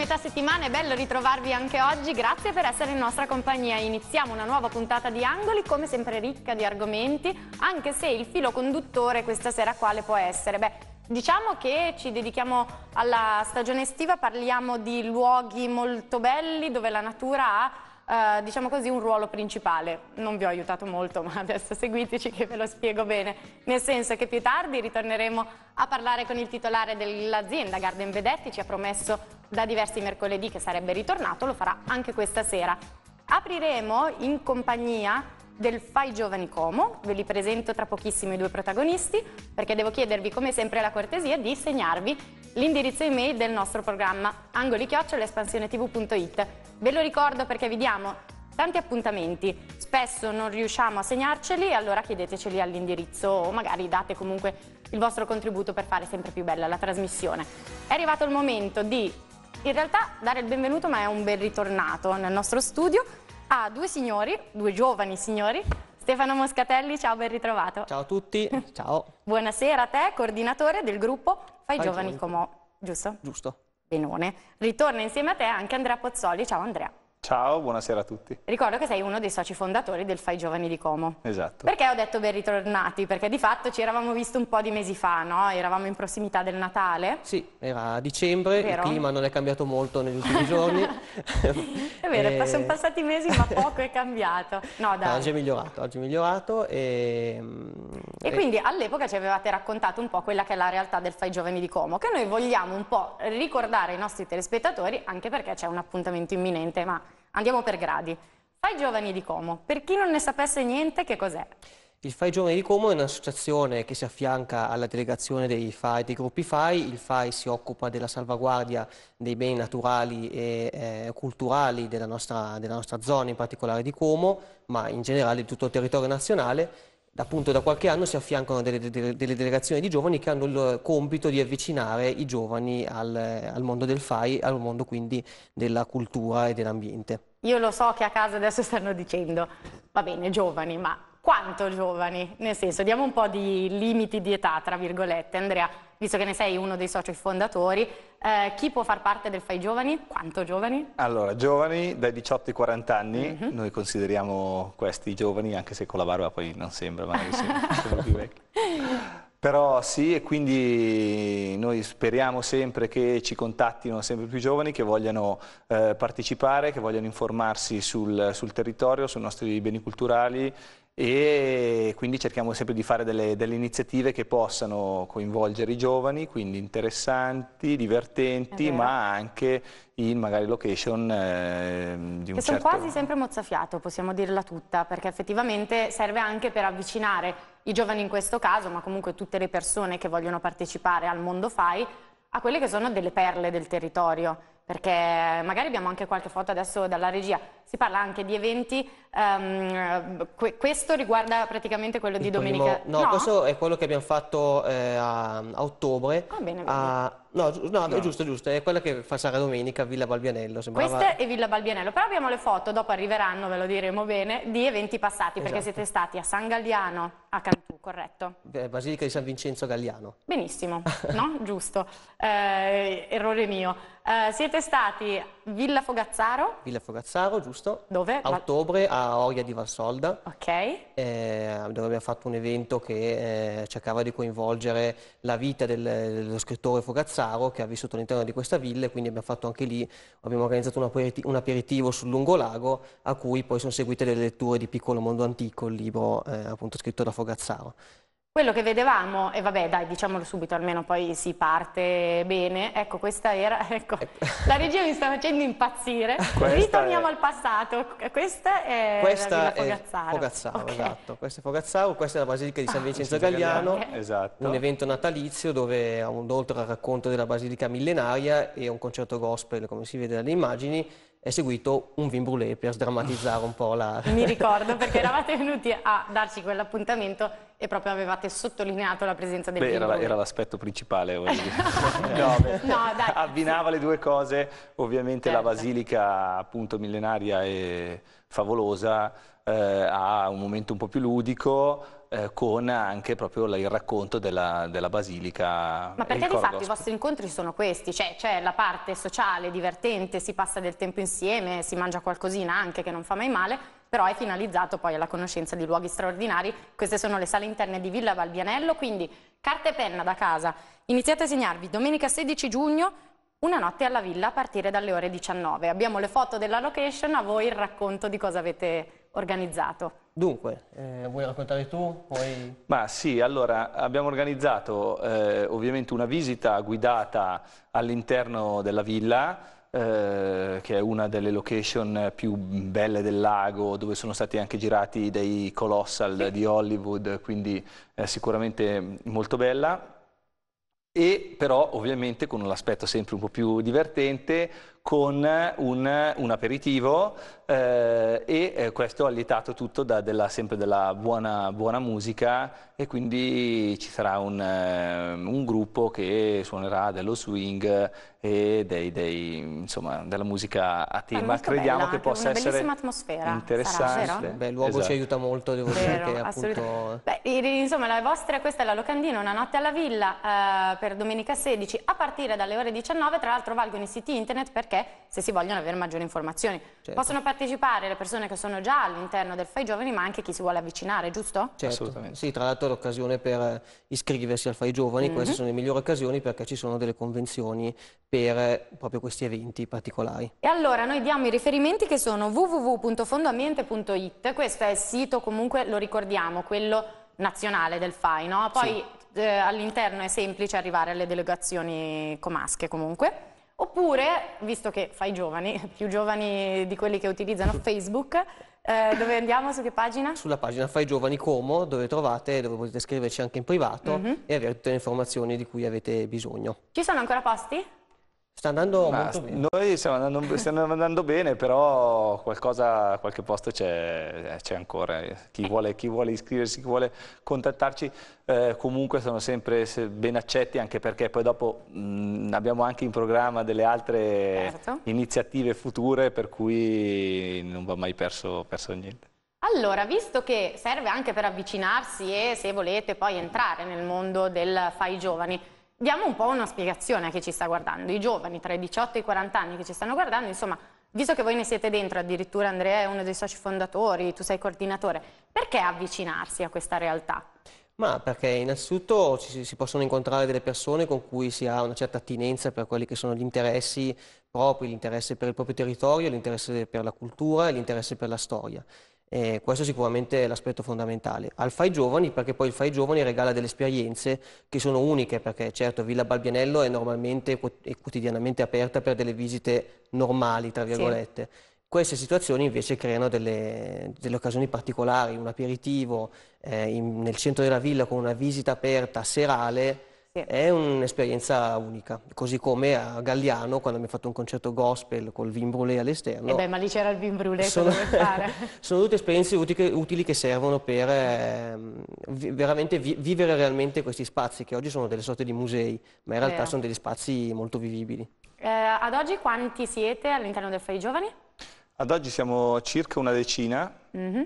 metà settimana, è bello ritrovarvi anche oggi, grazie per essere in nostra compagnia. Iniziamo una nuova puntata di Angoli, come sempre ricca di argomenti, anche se il filo conduttore questa sera quale può essere? Beh, Diciamo che ci dedichiamo alla stagione estiva, parliamo di luoghi molto belli dove la natura ha eh, diciamo così, un ruolo principale. Non vi ho aiutato molto, ma adesso seguiteci che ve lo spiego bene. Nel senso che più tardi ritorneremo a parlare con il titolare dell'azienda, Garden Vedetti, ci ha promesso da diversi mercoledì che sarebbe ritornato, lo farà anche questa sera. Apriremo in compagnia del Fai Giovani Como, ve li presento tra pochissimo i due protagonisti, perché devo chiedervi come sempre la cortesia di segnarvi l'indirizzo email del nostro programma angolichiocciolaespansionetv.it Ve lo ricordo perché vi diamo tanti appuntamenti, spesso non riusciamo a segnarceli, allora chiedeteceli all'indirizzo o magari date comunque il vostro contributo per fare sempre più bella la trasmissione. È arrivato il momento di, in realtà, dare il benvenuto, ma è un ben ritornato nel nostro studio, a due signori, due giovani signori, Stefano Moscatelli, ciao, ben ritrovato. Ciao a tutti, ciao. Buonasera a te, coordinatore del gruppo Fai, Fai Giovani Comò, giusto? Giusto. Benone. Ritorna insieme a te anche Andrea Pozzoli. Ciao Andrea. Ciao, buonasera a tutti. Ricordo che sei uno dei soci fondatori del Fai Giovani di Como. Esatto. Perché ho detto ben ritornati? Perché di fatto ci eravamo visti un po' di mesi fa, no? Eravamo in prossimità del Natale. Sì, era a dicembre, Vero? il clima non è cambiato molto negli ultimi giorni. è vero, e... sono eh, passati mesi ma poco è cambiato. No, dai. Oggi è migliorato, oggi è migliorato e... Mm, e, e... quindi all'epoca ci avevate raccontato un po' quella che è la realtà del Fai Giovani di Como, che noi vogliamo un po' ricordare ai nostri telespettatori anche perché c'è un appuntamento imminente, ma Andiamo per gradi. Fai Giovani di Como, per chi non ne sapesse niente, che cos'è? Il FAI Giovani di Como è un'associazione che si affianca alla delegazione dei FAI, dei gruppi FAI. Il FAI si occupa della salvaguardia dei beni naturali e eh, culturali della nostra, della nostra zona, in particolare di Como, ma in generale di tutto il territorio nazionale appunto da qualche anno si affiancano delle, delle, delegazioni di giovani che hanno il compito di avvicinare i giovani al, al mondo del FAI, al mondo quindi della cultura e dell'ambiente. Io lo so che a casa adesso stanno dicendo, va bene, giovani, ma quanto giovani? Nel senso, diamo un po' di limiti di età, tra virgolette, Andrea visto che ne sei uno dei soci fondatori, eh, chi può far parte del Fai Giovani? Quanto giovani? Allora, giovani dai 18 ai 40 anni, mm -hmm. noi consideriamo questi giovani, anche se con la barba poi non sembra, ma sono più vecchi. Però sì, e quindi noi speriamo sempre che ci contattino sempre più giovani che vogliano eh, partecipare, che vogliano informarsi sul, sul territorio, sui nostri beni culturali e quindi cerchiamo sempre di fare delle, delle, iniziative che possano coinvolgere i giovani, quindi interessanti, divertenti, ma anche in magari location eh, di un che certo... sono quasi sempre mozzafiato, possiamo dirla tutta, perché effettivamente serve anche per avvicinare i giovani in questo caso, ma comunque tutte le persone che vogliono partecipare al mondo FAI, a quelle che sono delle perle del territorio, perché magari abbiamo anche qualche foto adesso dalla regia, si parla anche di eventi, um, que questo riguarda praticamente quello di Il domenica. Primo, no, no, questo è quello che abbiamo fatto eh, a, a, ottobre. Ah, bene, a, no, no, no, giusto, giusto, è quella che fa Sara domenica Villa Balbianello. Sembrava... Questa è Villa Balbianello, però abbiamo le foto, dopo arriveranno, ve lo diremo bene, di eventi passati, esatto. perché siete stati a San Galliano, a Cantù, corretto? Eh, Basilica di San Vincenzo Galliano. Benissimo, no? Giusto, eh, errore mio. Eh, siete stati Villa Fogazzaro. Villa Fogazzaro, giusto. Dove? A ottobre a Oria di Valsolda. Ok. Eh, dove abbiamo fatto un evento che eh, cercava di coinvolgere la vita del, dello scrittore Fogazzaro che ha vissuto all'interno di questa villa e quindi abbiamo fatto anche lì, abbiamo organizzato un, aperitivo, un aperitivo sul lungolago a cui poi sono seguite le letture di Piccolo Mondo Antico, il libro eh, appunto scritto da Fogazzaro. Quello che vedevamo, e vabbè dai diciamolo subito almeno poi si parte bene, ecco questa era, ecco, eh, la regia mi sta facendo impazzire, ritorniamo è... al passato, questa è questa la Villa Fogazzaro. È Fogazzaro okay. esatto, questa è Fogazzaro, questa è la Basilica di San ah. Vincenzo ah, Gagliano, Esatto. un evento natalizio dove oltre al racconto della Basilica millenaria e un concerto gospel come si vede dalle immagini, è seguito un vin brûlé per sdrammatizzare un po' la... Mi ricordo perché eravate venuti a darci quell'appuntamento e proprio avevate sottolineato la presenza del beh, vin brûlé. Era l'aspetto principale, voglio dire. no, no, dai. Abbinava sì. le due cose, ovviamente certo. la basilica appunto millenaria e favolosa eh, ha un momento un po' più ludico, eh, con anche proprio il racconto della, della Basilica. Ma perché di fatto i vostri incontri sono questi? Cioè c'è la parte sociale, divertente, si passa del tempo insieme, si mangia qualcosina anche che non fa mai male, però è finalizzato poi alla conoscenza di luoghi straordinari. Queste sono le sale interne di Villa Valbianello, quindi carta e penna da casa. Iniziate a segnarvi domenica 16 giugno una notte alla villa a partire dalle ore 19. Abbiamo le foto della location, a voi il racconto di cosa avete organizzato? Dunque, eh, vuoi raccontare tu? Poi... Ma sì, allora abbiamo organizzato eh, ovviamente una visita guidata all'interno della villa eh, che è una delle location più belle del lago, dove sono stati anche girati dei colossal di Hollywood, quindi è sicuramente molto bella e però ovviamente con un aspetto sempre un po' più divertente, con un, un aperitivo eh, e eh, questo allietato tutto da della, sempre della buona, buona, musica e quindi ci sarà un, eh, un gruppo che suonerà dello swing e dei, dei, insomma, della musica a ah, tema. Crediamo bella, che possa una essere atmosfera, interessante. Beh, luogo esatto. ci aiuta molto, devo Vero, dire che appunto... Beh, insomma, la vostra, questa è la locandina, una notte alla villa eh, per domenica 16 a partire dalle ore 19, tra l'altro valgono i siti internet perché perché se si vogliono avere maggiori informazioni. Certo. Possono partecipare le persone che sono già all'interno del Fai Giovani, ma anche chi si vuole avvicinare, giusto? Certo. Assolutamente. Sì, tra l'altro è l'occasione per eh, iscriversi al Fai Giovani, mm -hmm. queste sono le migliori occasioni perché ci sono delle convenzioni per eh, proprio questi eventi particolari. E allora noi diamo i riferimenti che sono www.fondoambiente.it, questo è il sito comunque, lo ricordiamo, quello nazionale del FAI, no? Poi sì. eh, all'interno è semplice arrivare alle delegazioni comasche comunque. Oppure, visto che fai giovani, più giovani di quelli che utilizzano Facebook, eh, dove andiamo? Su che pagina? Sulla pagina Fai Giovani Como, dove trovate, dove potete scriverci anche in privato mm -hmm. e avere tutte le informazioni di cui avete bisogno. Ci sono ancora posti? Sta andando Ma molto bene. Noi stiamo andando, stiamo andando bene, però qualcosa, qualche posto eh, c'è ancora. Chi vuole, chi vuole, iscriversi, chi vuole contattarci, eh, comunque sono sempre ben accetti, anche perché poi dopo mh, mm, abbiamo anche in programma delle altre certo. iniziative future, per cui non va mai perso, perso niente. Allora, visto che serve anche per avvicinarsi e se volete poi entrare nel mondo del Fai Giovani, diamo un po' una spiegazione a chi ci sta guardando, i giovani tra i 18 e i 40 anni che ci stanno guardando, insomma, visto che voi ne siete dentro, addirittura Andrea è uno dei soci fondatori, tu sei coordinatore, perché avvicinarsi a questa realtà? Ma perché innanzitutto ci, si possono incontrare delle persone con cui si ha una certa attinenza per quelli che sono gli interessi propri, l'interesse per il proprio territorio, l'interesse per la cultura e l'interesse per la storia. Eh, questo è sicuramente l'aspetto fondamentale. Al Fai Giovani, perché poi il Fai Giovani regala delle esperienze che sono uniche, perché certo Villa Balbianello è normalmente e quotidianamente aperta per delle visite normali, tra virgolette. Sì. Queste situazioni invece creano delle, delle occasioni particolari, un aperitivo eh, in, nel centro della villa con una visita aperta serale sì. È un'esperienza unica, così come a Galliano quando abbiamo fatto un concerto gospel col vin brûlé all'esterno. E eh beh, ma lì c'era il vin brûlé, sono, sono tutte esperienze utili, utili che servono per eh, veramente vi, vivere realmente questi spazi, che oggi sono delle sorte di musei, ma in realtà sono degli spazi molto vivibili. Eh, ad oggi quanti siete all'interno del Fai Giovani? Ad oggi siamo circa una decina. Mm -hmm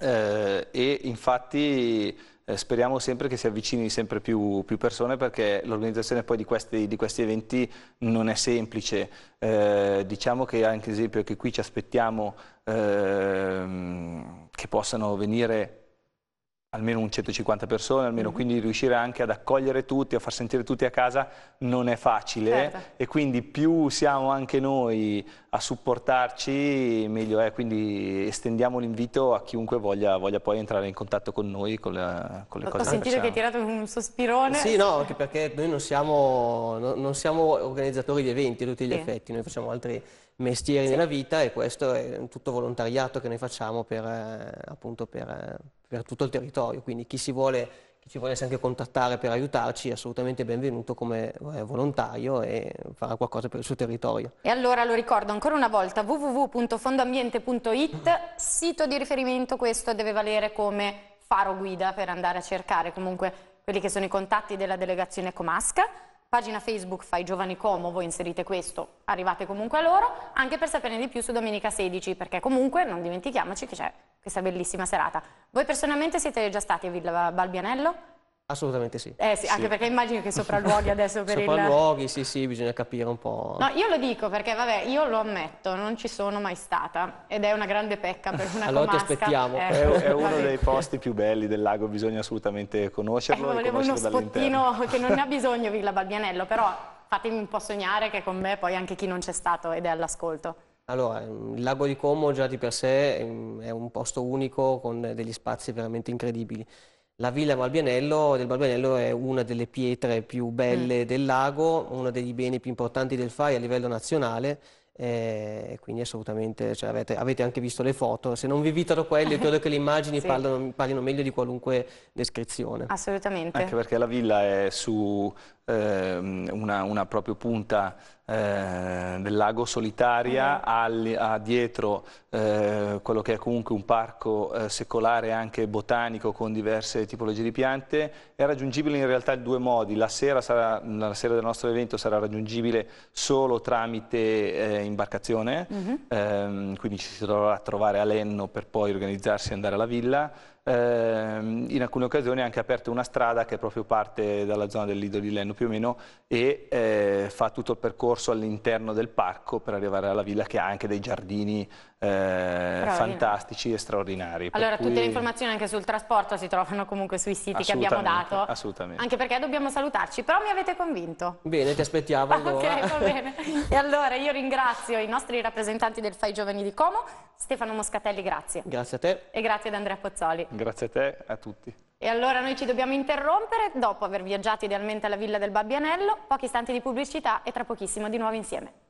eh, e infatti eh, speriamo sempre che si avvicini sempre più, più persone perché l'organizzazione poi di questi, di questi, eventi non è semplice. Eh, diciamo che anche esempio che qui ci aspettiamo ehm, che possano venire almeno un 150 persone, almeno, mm -hmm. quindi riuscire anche ad accogliere tutti, a far sentire tutti a casa non è facile certo. e quindi più siamo anche noi a supportarci meglio è, quindi estendiamo l'invito a chiunque voglia, voglia, poi entrare in contatto con noi, con, la, con le Ho cose Ho sentito che, hai tirato un sospirone. Sì, no, anche perché noi non siamo, non siamo organizzatori di eventi a tutti gli sì. effetti, noi facciamo altri mestieri sì. nella vita e questo è tutto volontariato che noi facciamo per, eh, appunto per eh, per tutto il territorio, quindi chi si vuole chi ci volesse anche contattare per aiutarci è assolutamente benvenuto come eh, volontario e farà qualcosa per il suo territorio. E allora lo ricordo ancora una volta www.fondoambiente.it, sito di riferimento questo deve valere come faro guida per andare a cercare comunque quelli che sono i contatti della delegazione Comasca pagina Facebook Fai Giovani Como, voi inserite questo, arrivate comunque a loro, anche per saperne di più su Domenica 16, perché comunque non dimentichiamoci che c'è questa bellissima serata. Voi personalmente siete già stati a Villa Balbianello? Assolutamente sì. Eh sì, sì. anche perché immagino che sopralluoghi adesso per sopralluoghi, il... Sopralluoghi, sì, sì, bisogna capire un po'... No, io lo dico perché, vabbè, io lo ammetto, non ci sono mai stata ed è una grande pecca per una allora comasca. Allora ti aspettiamo. Eh, è, è, uno dei posti più belli del lago, bisogna assolutamente conoscerlo eh, volevo uno spottino che non ne ha bisogno Villa Balbianello, però fatemi un po' sognare che con me poi anche chi non c'è stato ed è all'ascolto. Allora, il lago di Como già di per sé mm, è un posto unico con degli spazi veramente incredibili. La Villa Balbianello, del Balbianello è una delle pietre più belle mm. del lago, uno dei beni più importanti del FAI a livello nazionale, eh, quindi assolutamente cioè, avete, avete, anche visto le foto. Se non vi invitano quelle, credo che le immagini sì. parlano, parlino meglio di qualunque descrizione. Assolutamente. Anche perché la villa è su Ehm, una, una, proprio punta eh, del lago solitaria, al, ha dietro eh, quello che è comunque un parco eh, secolare anche botanico con diverse tipologie di piante, è raggiungibile in realtà in due modi, la sera, sarà, la sera del nostro evento sarà raggiungibile solo tramite eh, imbarcazione, mm -hmm. ehm, quindi ci si dovrà trovare a Lenno per poi organizzarsi e andare alla villa, ehm, in alcune occasioni ha anche aperto una strada che proprio parte dalla zona del Lido di Lenno più o meno e eh, fa tutto il percorso all'interno del parco per arrivare alla villa che ha anche dei giardini eh, fantastici e straordinari. Allora cui... tutte le informazioni anche sul trasporto si trovano comunque sui siti che abbiamo dato. Assolutamente. Anche perché dobbiamo salutarci, però mi avete convinto. Bene, ti aspettiamo allora. ok, va bene. E allora io ringrazio i nostri rappresentanti del Fai Giovani di Como, Stefano Moscatelli, grazie. Grazie a te. E grazie ad Andrea Pozzoli. Grazie a te, a tutti. E allora noi ci dobbiamo interrompere dopo aver viaggiato idealmente alla villa del Babbianello, pochi istanti di pubblicità e tra pochissimo di nuovo insieme.